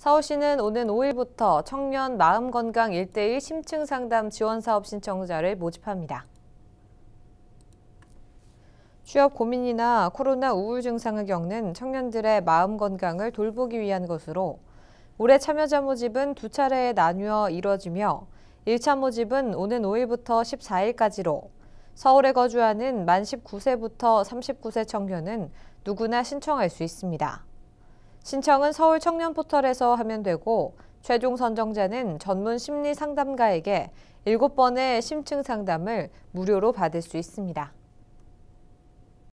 서울시는 오는 5일부터 청년 마음건강 일대일 심층 상담 지원 사업 신청자를 모집합니다. 취업 고민이나 코로나 우울 증상을 겪는 청년들의 마음 건강을 돌보기 위한 것으로 올해 참여자 모집은 두 차례에 나뉘어 이뤄지며 1차 모집은 오는 5일부터 14일까지로 서울에 거주하는 만 19세부터 39세 청년은 누구나 신청할 수 있습니다. 신청은 서울 청년포털에서 하면 되고 최종 선정자는 전문 심리 상담가에게 7번의 심층 상담을 무료로 받을 수 있습니다.